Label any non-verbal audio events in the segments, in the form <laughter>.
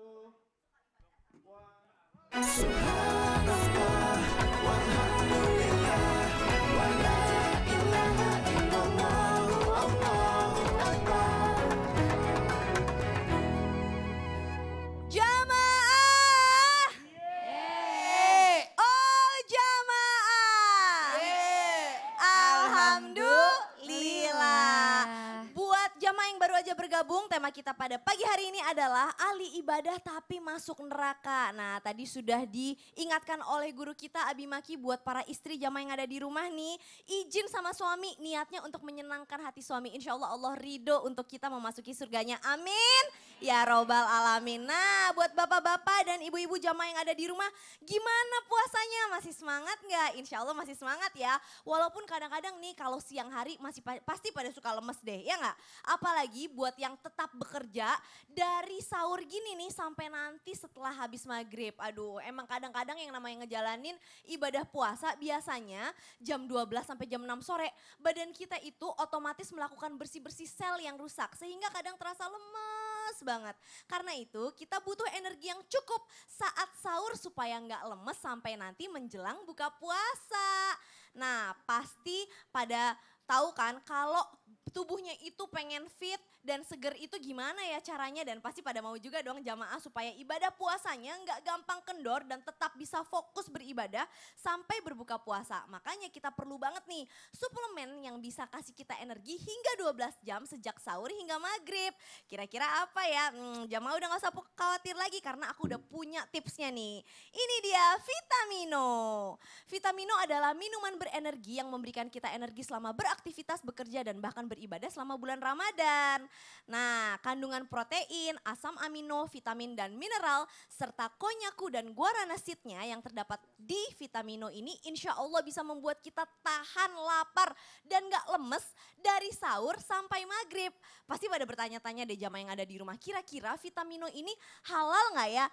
two, one. kita pada pagi hari ini adalah ahli ibadah tapi masuk neraka. Nah tadi sudah diingatkan oleh guru kita Abimaki buat para istri jamaah yang ada di rumah nih. Izin sama suami niatnya untuk menyenangkan hati suami. Insya Allah Allah ridho untuk kita memasuki surganya. Amin. Ya robbal alamin. Nah buat bapak-bapak dan ibu-ibu jamaah yang ada di rumah gimana puasanya? Masih semangat nggak? Insya Allah masih semangat ya. Walaupun kadang-kadang nih kalau siang hari masih pasti pada suka lemes deh ya nggak? Apalagi buat yang tetap bekerja dari sahur gini nih sampai nanti setelah habis maghrib. Aduh emang kadang-kadang yang namanya ngejalanin ibadah puasa biasanya jam 12 sampai jam 6 sore badan kita itu otomatis melakukan bersih-bersih sel yang rusak sehingga kadang terasa lemes banget. Karena itu kita butuh energi yang cukup saat sahur supaya nggak lemes sampai nanti menjelang buka puasa. Nah pasti pada tahu kan kalau tubuhnya itu pengen fit dan seger itu gimana ya caranya dan pasti pada mau juga dong jamaah supaya ibadah puasanya nggak gampang kendor dan tetap bisa fokus beribadah sampai berbuka puasa. Makanya kita perlu banget nih suplemen yang bisa kasih kita energi hingga 12 jam sejak sahur hingga maghrib. Kira-kira apa ya? Hmm, jamaah udah nggak usah khawatir lagi karena aku udah punya tipsnya nih. Ini dia Vitamino. Vitamino adalah minuman berenergi yang memberikan kita energi selama beraktivitas, bekerja dan bahkan akan beribadah selama bulan Ramadan. Nah, kandungan protein, asam amino, vitamin dan mineral, serta konyaku dan guaranasitnya yang terdapat di vitamino ini insya Allah bisa membuat kita tahan lapar dan gak lemes dari sahur sampai maghrib. Pasti pada bertanya-tanya deh jamaah yang ada di rumah, kira-kira vitamino ini halal gak ya?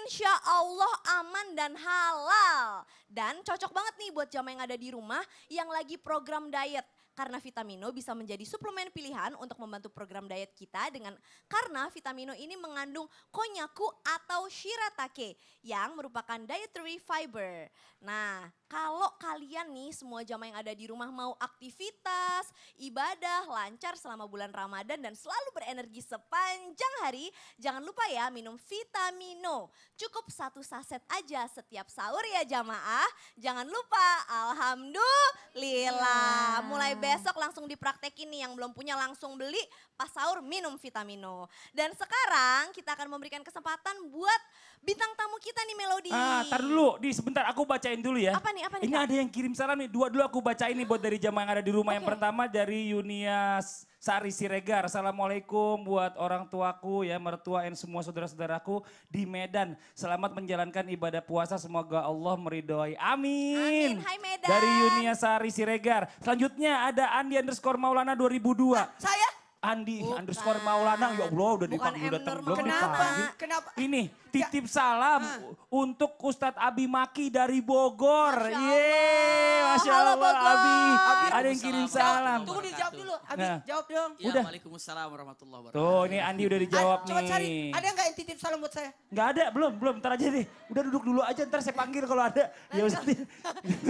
Insya Allah aman dan halal. Dan cocok banget nih buat jamaah yang ada di rumah yang lagi program diet karena vitamino bisa menjadi suplemen pilihan untuk membantu program diet kita dengan karena vitamino ini mengandung konyaku atau shiratake yang merupakan dietary fiber. Nah, kalau kalian nih semua jamaah yang ada di rumah mau aktivitas, ibadah, lancar selama bulan Ramadan dan selalu berenergi sepanjang hari, jangan lupa ya minum vitamino. Cukup satu saset aja setiap sahur ya jamaah. Jangan lupa, Alhamdulillah. Iya. Mulai besok langsung dipraktekin nih yang belum punya langsung beli pas sahur minum vitamino. Dan sekarang kita akan memberikan kesempatan buat bintang tamu kita nih Melody. Ah, tar dulu, di sebentar aku bacain dulu ya. Apa nih, apa nih? Ini Kak? ada yang kirim salam nih, dua dulu aku bacain nih buat dari jamaah yang ada di rumah. Okay. Yang pertama dari Yunias Sari Siregar. Assalamualaikum buat orang tuaku ya, mertua dan semua saudara-saudaraku di Medan. Selamat menjalankan ibadah puasa, semoga Allah meridhoi. Amin. Amin. Hai Medan. Dari Yunias Sari Siregar. Selanjutnya ada Andi underscore Maulana 2002. Hah, saya? Andi Bukan. underscore Maulana, ya Allah udah dipanggil datang belum Kenapa? Dipanggil. Kenapa? Ini titip salam untuk Ustadz Abi Maki dari Bogor. Yeay, Masya Allah, Halo, Abi. Abi. Ada yang kirim salam. Tunggu dijawab dulu, Abi nah. jawab dong. Ya, Udah. Waalaikumsalam warahmatullahi wabarakatuh. Tuh, ini Andi udah dijawab nih. Coba cari, ada nggak yang titip salam buat saya? Nggak ada, belum, belum. Ntar aja deh. Udah duduk dulu aja, ntar saya panggil kalau ada. Ya Ustadz.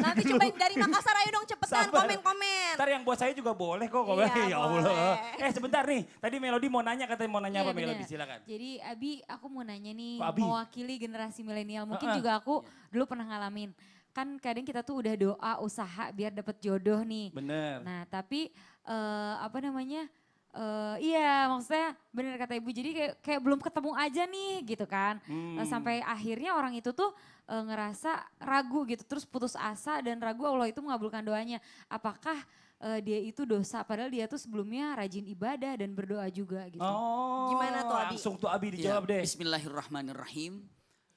Nanti coba dari Makassar ayo dong cepetan komen-komen. Ntar yang buat saya juga boleh kok. Komen. Ya, ya Allah. Eh sebentar nih, tadi Melody mau nanya katanya mau nanya ya, apa Melody silakan. Jadi Abi aku mau nanya nih. Abi. mewakili generasi milenial. Mungkin uh -uh. juga aku dulu pernah ngalamin. Kan kadang kita tuh udah doa, usaha biar dapet jodoh nih. Bener. Nah tapi uh, apa namanya, uh, iya maksudnya bener kata ibu jadi kayak, kayak belum ketemu aja nih gitu kan. Hmm. Eh, sampai akhirnya orang itu tuh uh, ngerasa ragu gitu. Terus putus asa dan ragu Allah itu mengabulkan doanya. Apakah uh, dia itu dosa padahal dia tuh sebelumnya rajin ibadah dan berdoa juga gitu. Oh, Gimana tuh Abi? Langsung tuh Abi ya, dijawab ya, deh. Bismillahirrahmanirrahim.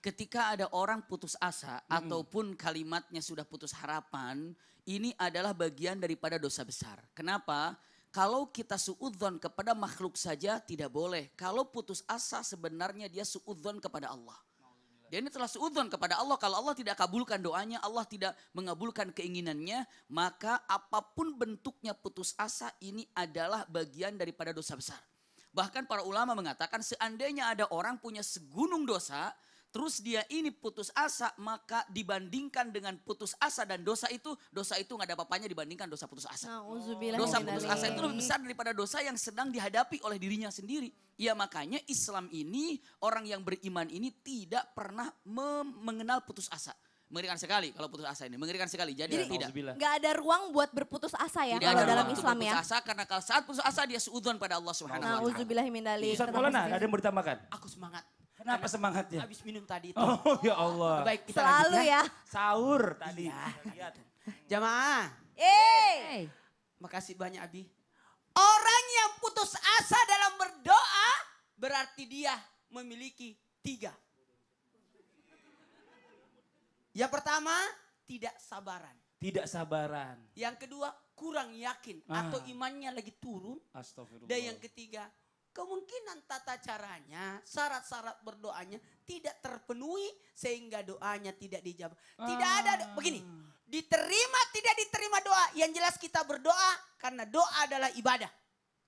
Ketika ada orang putus asa mm -hmm. ataupun kalimatnya sudah putus harapan, ini adalah bagian daripada dosa besar. Kenapa? Kalau kita suudzon kepada makhluk saja tidak boleh. Kalau putus asa sebenarnya dia suudzon kepada Allah. Jadi ini telah seudon kepada Allah. Kalau Allah tidak kabulkan doanya, Allah tidak mengabulkan keinginannya, maka apapun bentuknya putus asa ini adalah bagian daripada dosa besar. Bahkan para ulama mengatakan seandainya ada orang punya segunung dosa, terus dia ini putus asa, maka dibandingkan dengan putus asa dan dosa itu, dosa itu nggak ada apa-apanya dibandingkan dosa putus asa. Dosa putus asa itu lebih besar daripada dosa yang sedang dihadapi oleh dirinya sendiri. Ya makanya Islam ini, orang yang beriman ini tidak pernah mengenal putus asa mengerikan sekali kalau putus asa ini mengerikan sekali jadi, jadi tidak Gak ada ruang buat berputus asa ya tidak kalau dalam Islam ya putus asa karena kalau saat putus asa dia suudon pada Allah Subhanahu wa taala. Ustaz Maulana ada yang bertambahkan? Aku semangat. Kenapa Karena semangatnya? Habis minum tadi itu. Oh ya Allah. Baik, kita Selalu ya. Sahur tadi. Iya. iya. Lihat. Jamaah. Eh. Makasih banyak Abi. Orang yang putus asa dalam berdoa berarti dia memiliki tiga. Yang pertama, tidak sabaran. Tidak sabaran. Yang kedua, kurang yakin ah. atau imannya lagi turun. Astagfirullah. Dan yang ketiga, Kemungkinan tata caranya, syarat-syarat berdoanya tidak terpenuhi sehingga doanya tidak dijawab. Tidak ah. ada begini, diterima tidak diterima doa. Yang jelas kita berdoa karena doa adalah ibadah.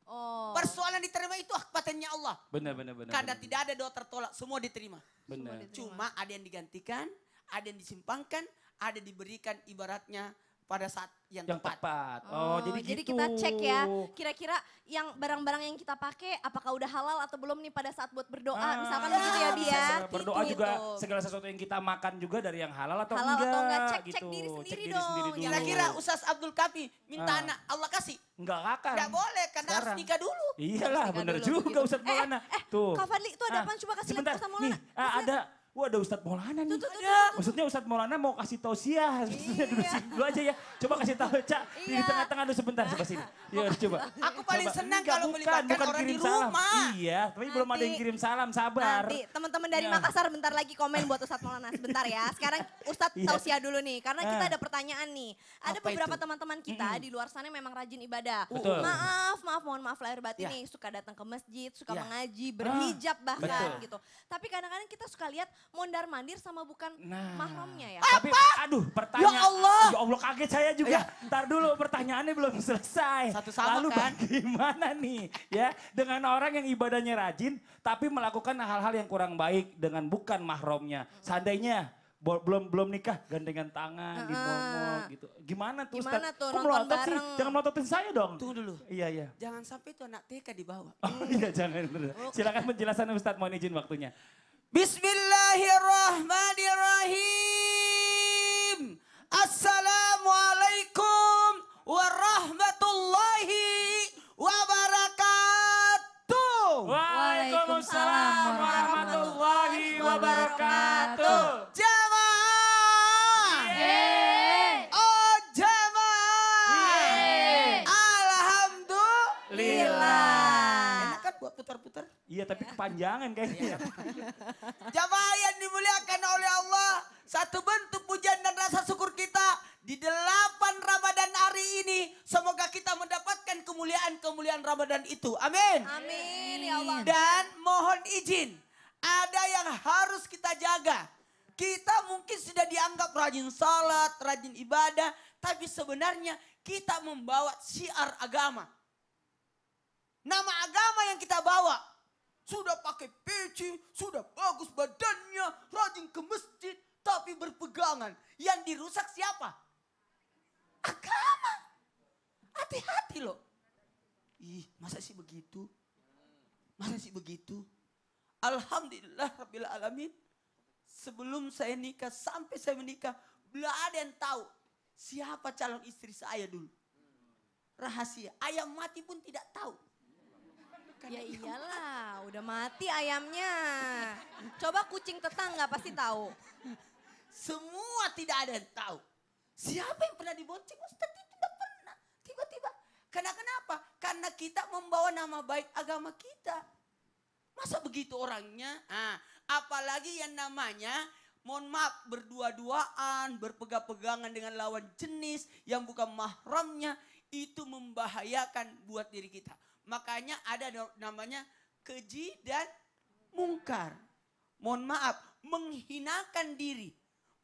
Oh. Persoalan diterima itu hak patennya Allah. Benar, benar, benar. Karena benar. tidak ada doa tertolak, semua diterima. Benar. Cuma ada yang digantikan, ada yang disimpangkan, ada diberikan ibaratnya pada saat yang, yang tepat. tepat. Oh, oh jadi, jadi gitu. kita cek ya, kira-kira yang barang-barang yang kita pakai apakah udah halal atau belum nih pada saat buat berdoa, ah, misalkan iya, ya, gitu ya dia. Berdoa gitu, juga segala sesuatu yang kita makan juga dari yang halal atau halal enggak. Halal atau enggak, cek, gitu. cek diri sendiri cek dong. Kira-kira Ustaz Abdul Kafi minta ah. anak Allah kasih. Enggak akan. Enggak boleh karena Sekarang. harus nikah dulu. Iyalah bener juga gitu. Ustaz Maulana. Eh, eh, Kak Fadli itu ada ah, apa coba kasih lihat Ustaz Maulana. Ah, ada Wah ada Ustadz Maulana nih. Tuh, tuh, tuh, tuh, Maksudnya Ustadz Maulana mau kasih tausiah. Iya. Maksudnya iya. dulu aja ya. Coba kasih tau Cak. Iya. Di tengah-tengah dulu sebentar coba sini. Iya coba. Aku paling coba. senang kalau bukan, melibatkan bukan orang di rumah. Salam. Iya tapi nanti, belum ada yang kirim salam sabar. Nanti teman-teman dari ya. Makassar bentar lagi komen buat Ustadz Maulana sebentar ya. Sekarang Ustadz <laughs> iya. tausiah dulu nih. Karena kita ah. ada pertanyaan nih. Ada Apa beberapa teman-teman kita hmm. di luar sana memang rajin ibadah. Betul. Maaf, maaf, mohon maaf lahir batin ya. nih. Suka datang ke masjid, suka ya. mengaji, ah, berhijab bahkan gitu. Tapi kadang-kadang kita suka lihat mondar mandir sama bukan nah. mahramnya ya. Apa? aduh pertanyaan. Ya Allah. Ya Allah kaget saya juga. Ya. Ntar dulu pertanyaannya belum selesai. Satu sama Lalu kan? bagaimana nih ya dengan orang yang ibadahnya rajin tapi melakukan hal-hal yang kurang baik dengan bukan mahramnya. Seandainya belum belum nikah gandengan tangan uh, di mall gitu. Gimana tuh Gimana Ustaz? tuh Kok nonton bareng? Sih? Jangan melototin saya dong. Tuh dulu. Iya iya. Jangan sampai tuh anak TK dibawa. Oh iya jangan. Oh. Silakan penjelasan Ustaz mohon izin waktunya. Bismillahirrahmanirrahim. Assalamualaikum warahmatullahi Iya tapi kepanjangan kayaknya. Iya. Jamaah yang dimuliakan oleh Allah. Satu bentuk pujian dan rasa syukur kita di delapan Ramadan hari ini. Semoga kita mendapatkan kemuliaan-kemuliaan Ramadan itu. Amin. Amin ya Allah. Dan mohon izin. Ada yang harus kita jaga. Kita mungkin sudah dianggap rajin salat, rajin ibadah. Tapi sebenarnya kita membawa siar agama. Nama agama yang kita bawa sudah pakai peci, sudah bagus badannya, rajin ke masjid, tapi berpegangan. Yang dirusak siapa? Agama. Hati-hati loh. Ih, masa sih begitu? Masa sih begitu? Alhamdulillah Rabbil Alamin. Sebelum saya nikah, sampai saya menikah, belum ada yang tahu siapa calon istri saya dulu. Rahasia, ayam mati pun tidak tahu kan? Ya iyalah, udah mati ayamnya. Coba kucing tetangga pasti tahu. Semua tidak ada yang tahu. Siapa yang pernah dibonceng? Ustaz tidak pernah. Tiba-tiba. Karena kenapa? Karena kita membawa nama baik agama kita. Masa begitu orangnya? Ah, apalagi yang namanya mohon maaf berdua-duaan, berpegang-pegangan dengan lawan jenis yang bukan mahramnya itu membahayakan buat diri kita. Makanya ada namanya keji dan mungkar. Mohon maaf, menghinakan diri,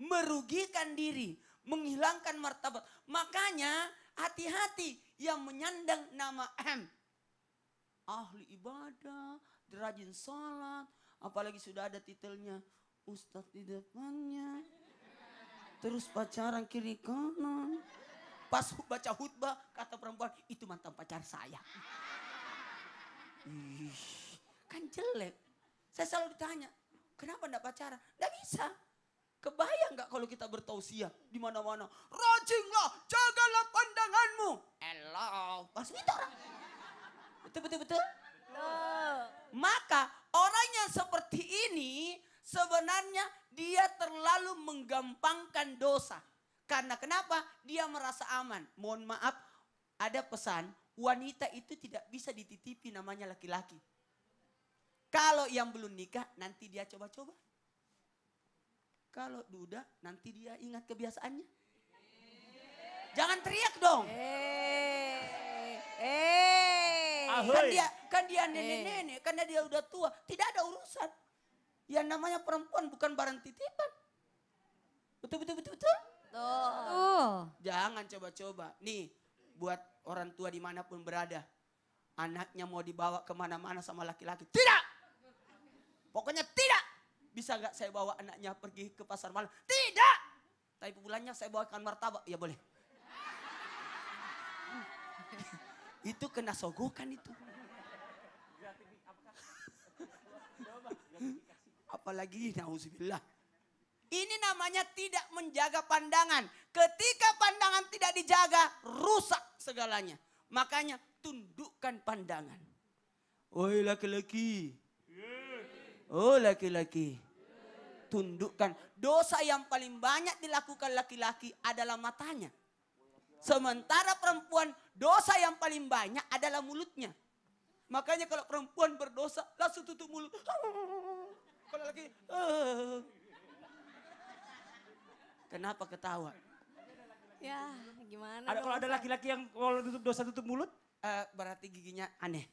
merugikan diri, menghilangkan martabat. Makanya hati-hati yang menyandang nama M. Ahli ibadah, rajin sholat, apalagi sudah ada titelnya Ustadz di depannya. Terus pacaran kiri kanan. Pas baca khutbah kata perempuan itu mantan pacar saya. Ih, kan jelek. Saya selalu ditanya, kenapa enggak pacaran? Enggak bisa. Kebayang nggak kalau kita bertausiah di mana-mana? Rajinlah, jagalah pandanganmu. Hello, pas itu orang. Betul betul betul. Maka orangnya seperti ini sebenarnya dia terlalu menggampangkan dosa. Karena kenapa? Dia merasa aman. Mohon maaf, ada pesan wanita itu tidak bisa dititipi namanya laki-laki. Kalau yang belum nikah nanti dia coba-coba. Kalau duda nanti dia ingat kebiasaannya. Jangan teriak dong. Eh, eh. Kan dia kan dia eh. nenek-nenek, karena dia udah tua, tidak ada urusan. Yang namanya perempuan bukan barang titipan. Betul betul betul betul. Tuh. Jangan coba-coba. Nih, buat orang tua dimanapun berada. Anaknya mau dibawa kemana-mana sama laki-laki. Tidak! Pokoknya tidak! Bisa nggak saya bawa anaknya pergi ke pasar malam? Tidak! Tapi bulannya saya bawa bawakan martabak. Ya boleh. itu kena sogokan itu. Apalagi nauzubillah. Ini namanya tidak menjaga pandangan. Ketika pandangan tidak dijaga, rusak segalanya. Makanya tundukkan pandangan. Oh laki-laki. Oh laki-laki. Tundukkan. Dosa yang paling banyak dilakukan laki-laki adalah matanya. Sementara perempuan dosa yang paling banyak adalah mulutnya. Makanya kalau perempuan berdosa langsung tutup mulut. <laughs> Kalau laki, eh. Kenapa ketawa? Ya, gimana? Ada, kalau ada laki-laki yang kalau tutup dosa tutup mulut, uh, berarti giginya aneh.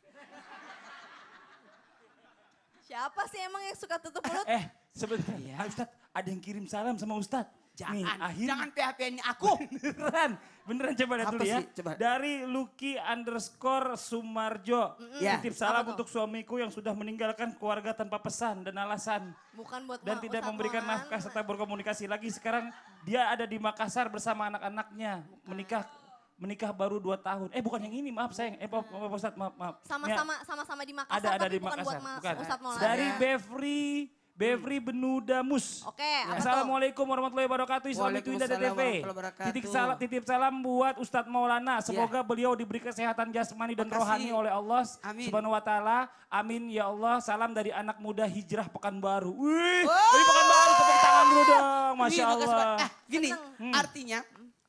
Siapa sih emang yang suka tutup mulut? Eh, sebentar. ya, Ustadz, ada yang kirim salam sama Ustadz. Jangan, Nih, jangan PHP-in aku. <laughs> beneran, beneran coba lihat dulu ya. Sih? Coba. Dari Lucky underscore Sumarjo. Mm-hmm. Ya. Titip salam Apa untuk suamiku yang sudah meninggalkan keluarga tanpa pesan dan alasan. Bukan buat Dan tidak memberikan nafkah serta berkomunikasi lagi. Sekarang dia ada di Makassar bersama anak-anaknya. Menikah menikah baru 2 tahun. Eh bukan yang ini, maaf sayang. Eh Pak maaf, maaf, maaf. Sama-sama ya. sama-sama di Makassar ada, ada tapi di bukan Makassar. buat Mas bukan. Ustaz Maulana. Dari Beverly Bevri Benudamus. Oke, okay, ya. Assalamualaikum warahmatullahi wabarakatuh. Islami Twinda DTV. Titip salam, titip salam buat Ustadz Maulana. Iya. Semoga yeah. beliau diberi kesehatan jasmani dan Makasih. rohani oleh Allah Amin. Subhanahu wa taala. Amin ya Allah. Salam dari anak muda hijrah Pekanbaru. Wih, oh. dari Pekanbaru tepuk tangan dulu dong. Masya Wih, Allah. Eh, gini, hmm. artinya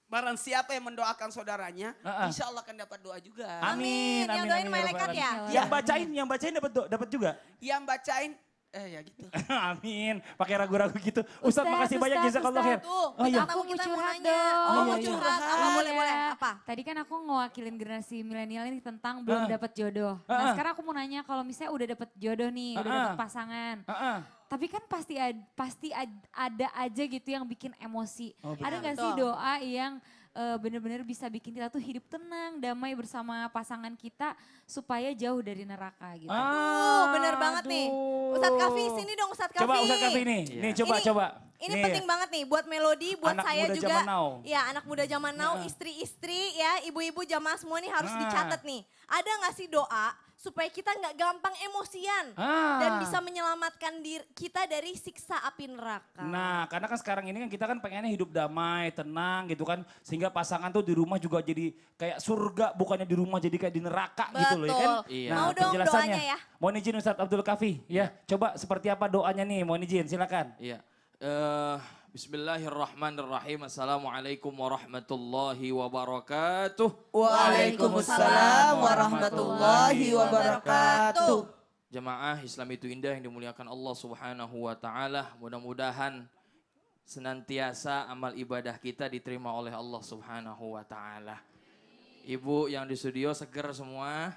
Barang siapa yang mendoakan saudaranya, uh -uh. insya Allah akan dapat doa juga. Amin. amin yang doain malaikat ya, ya? ya? Yang bacain, yang bacain dapat dapat juga. Yang bacain Eh ya gitu. <laughs> Amin. Pakai ragu-ragu gitu. Ustaz, Ustaz makasih Ustaz, banyak ya, jazakallah khair. Oh iya. Aku mau nanya. Oh, oh mau iya, iya. curhat. Ah, iya. Oh, boleh boleh. Apa? Tadi kan aku ngewakilin generasi milenial ini tentang belum uh. Ah. dapat jodoh. uh. Nah, sekarang aku mau nanya kalau misalnya udah dapat jodoh nih, uh, udah dapat pasangan. Uh, uh. Tapi kan pasti ad, pasti ad, ada aja gitu yang bikin emosi. Oh, ada gak sih doa yang Eh, benar-benar bisa bikin kita tuh hidup tenang, damai bersama pasangan kita supaya jauh dari neraka gitu. Ah, benar bener banget aduh. nih. Ustadz Kafi, sini dong Ustadz Kafi. Coba Ustadz Kafi nih, yeah. nih coba ini, coba. Ini nih. penting banget nih buat Melodi, buat anak saya muda juga. Zaman now. Ya anak muda zaman now, iya. istri-istri ya, ibu-ibu jamaah semua nih harus nah. dicatat nih. Ada gak sih doa supaya kita nggak gampang emosian ah. dan bisa menyelamatkan diri kita dari siksa api neraka. Nah, karena kan sekarang ini kan kita kan pengennya hidup damai, tenang gitu kan, sehingga pasangan tuh di rumah juga jadi kayak surga, bukannya di rumah jadi kayak di neraka Betul. gitu loh ya kan. Iya. Nah, Mau dong penjelasannya. doanya ya. Mohon izin Ustadz Abdul Kafi, ya. Iya. Coba seperti apa doanya nih, mohon izin silakan. Iya. Uh, Bismillahirrahmanirrahim. Assalamualaikum warahmatullahi wabarakatuh. Waalaikumsalam warahmatullahi wabarakatuh. Jemaah Islam itu indah yang dimuliakan Allah Subhanahu wa taala. Mudah-mudahan senantiasa amal ibadah kita diterima oleh Allah Subhanahu wa taala. Ibu yang di studio seger semua.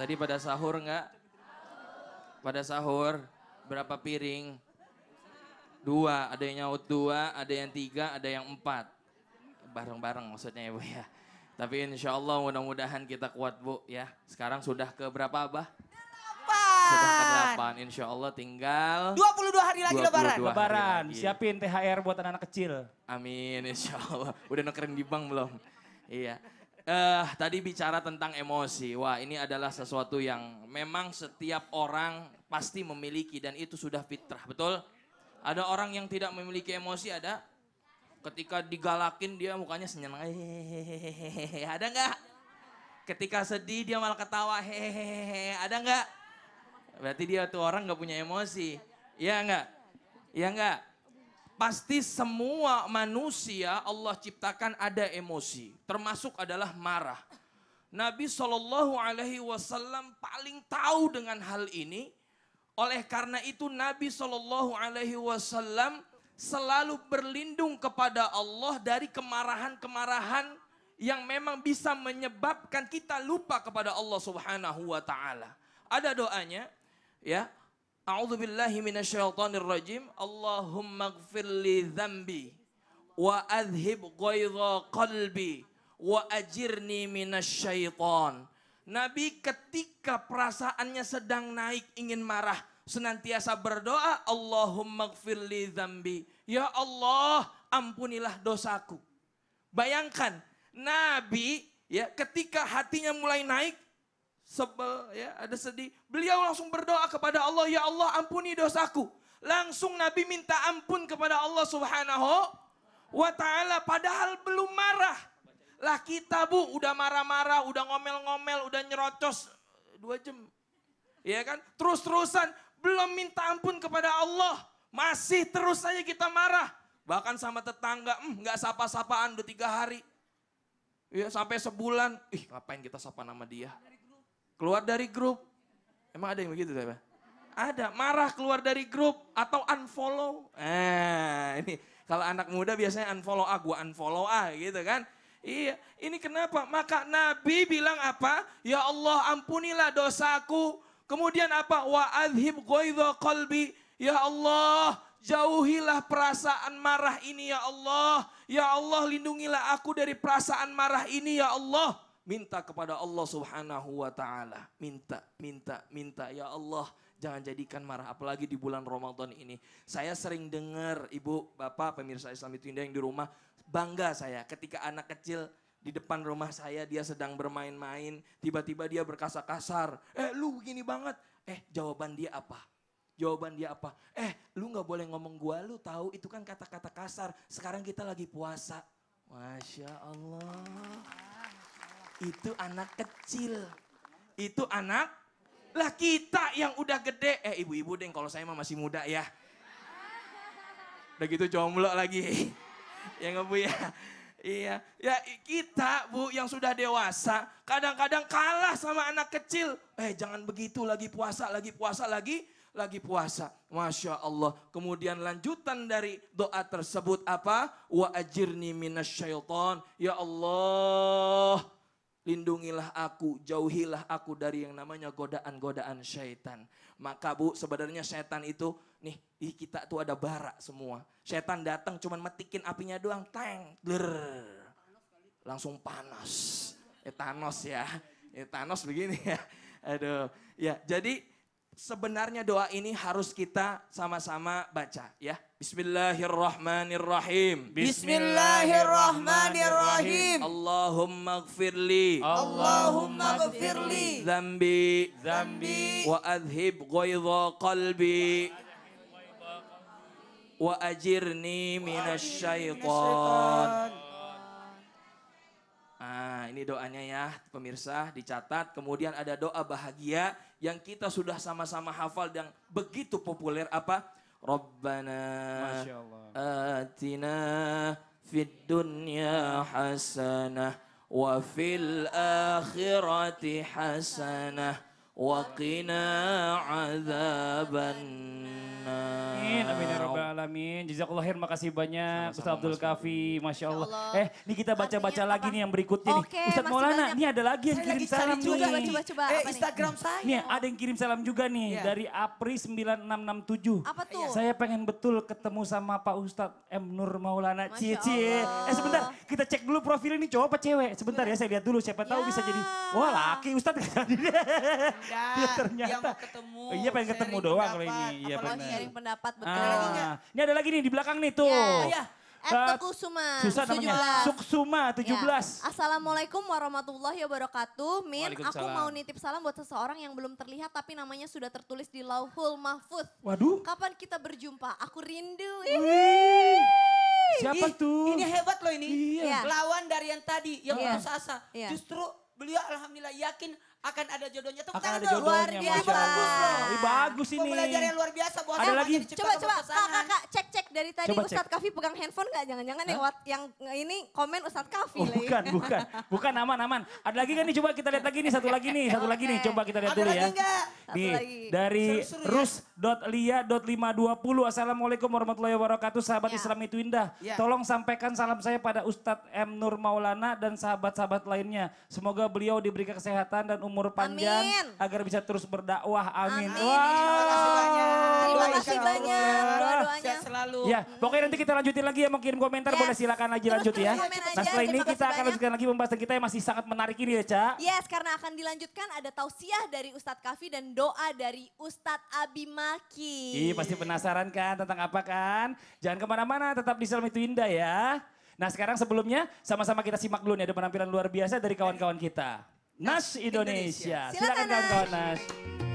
Tadi pada sahur enggak? Pada sahur berapa piring? Dua, ada yang nyaut dua, ada yang tiga, ada yang empat. Bareng-bareng maksudnya ya Bu ya. Tapi insya Allah mudah-mudahan kita kuat Bu ya. Sekarang sudah ke berapa Abah? Sudah ke delapan. Insya Allah tinggal... 22 hari lagi lebaran. Lebaran, siapin THR buat anak-anak kecil. Amin insya Allah. <laughs> Udah nukerin di bank belum? iya. Uh, tadi bicara tentang emosi. Wah, ini adalah sesuatu yang memang setiap orang pasti memiliki dan itu sudah fitrah, betul? Ada orang yang tidak memiliki emosi ada. Ketika digalakin dia mukanya senyum. Ada nggak? Ketika sedih dia malah ketawa. Ada nggak? Berarti dia tuh orang nggak punya emosi. Iya nggak? Iya nggak? Pasti semua manusia Allah ciptakan ada emosi. Termasuk adalah marah. Nabi Shallallahu Alaihi Wasallam paling tahu dengan hal ini oleh karena itu Nabi Shallallahu Alaihi Wasallam selalu berlindung kepada Allah dari kemarahan-kemarahan yang memang bisa menyebabkan kita lupa kepada Allah Subhanahu wa taala. Ada doanya ya. A'udzu billahi minasyaitonir rajim. Allahumma ighfirli zambi wa adhib ghaidha qalbi wa ajirni minasyaiton. Nabi ketika perasaannya sedang naik ingin marah, senantiasa berdoa, Allahumma gfirli zambi. Ya Allah, ampunilah dosaku. Bayangkan, Nabi ya ketika hatinya mulai naik, sebel ya ada sedih, beliau langsung berdoa kepada Allah, ya Allah ampuni dosaku. Langsung Nabi minta ampun kepada Allah Subhanahu wa taala padahal belum marah. Lah kita Bu udah marah-marah, udah ngomel-ngomel, udah nyerocos dua jam. Ya kan? Terus-terusan belum minta ampun kepada Allah, masih terus saja kita marah. Bahkan sama tetangga, hmm, nggak hmm, sapa-sapaan udah tiga hari. Ya, sampai sebulan, ih ngapain kita sapa nama dia. Keluar dari grup. Emang ada yang begitu? Siapa? Ada, marah keluar dari grup atau unfollow. Eh, ini kalau anak muda biasanya unfollow ah, gue unfollow ah gitu kan. Iya, ini kenapa? Maka Nabi bilang apa? Ya Allah ampunilah dosaku Kemudian apa? Wa adhib goido qalbi. Ya Allah, jauhilah perasaan marah ini ya Allah. Ya Allah, lindungilah aku dari perasaan marah ini ya Allah. Minta kepada Allah subhanahu wa ta'ala. Minta, minta, minta. Ya Allah, jangan jadikan marah. Apalagi di bulan Ramadan ini. Saya sering dengar ibu, bapak, pemirsa Islam itu indah yang di rumah. Bangga saya ketika anak kecil di depan rumah saya dia sedang bermain-main, tiba-tiba dia berkasa kasar. Eh lu begini banget. Eh jawaban dia apa? Jawaban dia apa? Eh lu gak boleh ngomong gua lu tahu itu kan kata-kata kasar. Sekarang kita lagi puasa. Masya Allah. Itu anak kecil. Itu anak lah kita yang udah gede. Eh ibu-ibu deh kalau saya mah masih muda ya. Udah gitu jomblo lagi. <laughs> ya nggak bu ya. Iya, ya kita Bu yang sudah dewasa kadang-kadang kalah sama anak kecil. Eh jangan begitu lagi puasa, lagi puasa, lagi lagi puasa. Masya Allah. Kemudian lanjutan dari doa tersebut apa? Wa ajirni minasyaiton. Ya Allah, Lindungilah aku, jauhilah aku dari yang namanya godaan-godaan syaitan. Maka bu, sebenarnya syaitan itu, nih, di kita tuh ada bara semua. syaitan datang cuman metikin apinya doang, tang, Langsung panas. etanos eh, ya. Eh, Thanos begini ya. Aduh. Ya, jadi sebenarnya doa ini harus kita sama-sama baca ya. Bismillahirrahmanirrahim. Bismillahirrahmanirrahim. Allahumma gfirli. Allahumma gfirli. Zambi. Zambi. Wa adhib ghaidha qalbi. Wa ajirni minasy syaitan. Nah, ini doanya ya, pemirsa, dicatat. Kemudian ada doa bahagia yang kita sudah sama-sama hafal yang begitu populer apa? Rabbana atina fid dunya hasanah wa fil akhirati hasanah wa qina azabannar. Amin. Amin. Ya alamin. Jazakallah khair, makasih banyak. Ustaz Abdul Kafi, Masya Allah. Eh, ini kita baca-baca ya lagi nih yang berikutnya nih. Okay, Ustaz Maulana, ini ada lagi yang kirim salam juga, nih. eh, Instagram saya. Nih, ada yang kirim salam juga nih yeah. dari Apri 9667. Apa tuh? Iya. Saya pengen betul ketemu sama Pak Ustaz M. Nur Maulana. Cie, cie. Eh, sebentar, kita cek dulu profil ini cowok apa cewek. Sebentar ya, iya. saya lihat dulu. Siapa tahu bisa ya. jadi, wah laki Ustaz. Enggak, <laughs> ternyata. ketemu. Iya, pengen ketemu doang kalau ini. Iya, benar. Sharing pendapat, betul. Ah, ini ada lagi nih di belakang nih tuh. Ya. Yeah. At eh, Kusuma. Susah namanya. Suksuma 17. Ya. Assalamualaikum warahmatullahi wabarakatuh. Min, aku mau nitip salam buat seseorang yang belum terlihat tapi namanya sudah tertulis di Lauhul Mahfud. Waduh. Kapan kita berjumpa? Aku rindu. Ya. Wih. Siapa Ih, tuh? Ini hebat loh ini. Iya. iya. Lawan dari yang tadi, yang iya. putus asa. Iya. Justru beliau alhamdulillah yakin akan ada jodohnya. Tepuk akan luar biasa. Bagus, bagus ini. Pembelajaran yang luar biasa buat ada lagi. Coba coba kak, kak, kak cek cek dari tadi coba Ustadz Kafi pegang handphone nggak? Jangan-jangan yang yang ini komen Ustadz Kafi. Oh, bukan bukan bukan aman aman. Ada lagi kan nih coba kita lihat lagi nih satu lagi nih satu lagi nih coba kita lihat dulu ya. Nih dari rus.lia.520 ya. Assalamualaikum warahmatullahi wabarakatuh sahabat ya. Islam itu indah. Ya. Tolong sampaikan salam saya pada Ustadz M Nur Maulana dan sahabat-sahabat lainnya. Semoga beliau diberikan kesehatan dan umur panjang Amin. agar bisa terus berdakwah. Amin. Amin. Wow. Terima kasih banyak. Terima kasih banyak doa selalu. Ya, pokoknya nanti kita lanjutin lagi ya mungkin komentar yes. Ya. boleh silakan lagi lanjut ya. Nah, setelah ini kita akan lanjutkan lagi pembahasan kita yang masih sangat menarik ini ya, Ca. Yes, karena akan dilanjutkan ada tausiah dari Ustadz Kafi dan doa dari Ustadz Abimaki. Iya, pasti penasaran kan tentang apa kan? Jangan kemana-mana, tetap di Salam Itu Indah ya. Nah sekarang sebelumnya sama-sama kita simak dulu nih ada penampilan luar biasa dari kawan-kawan kita. Nas Indonesia. Silakan kawan-kawan Nas.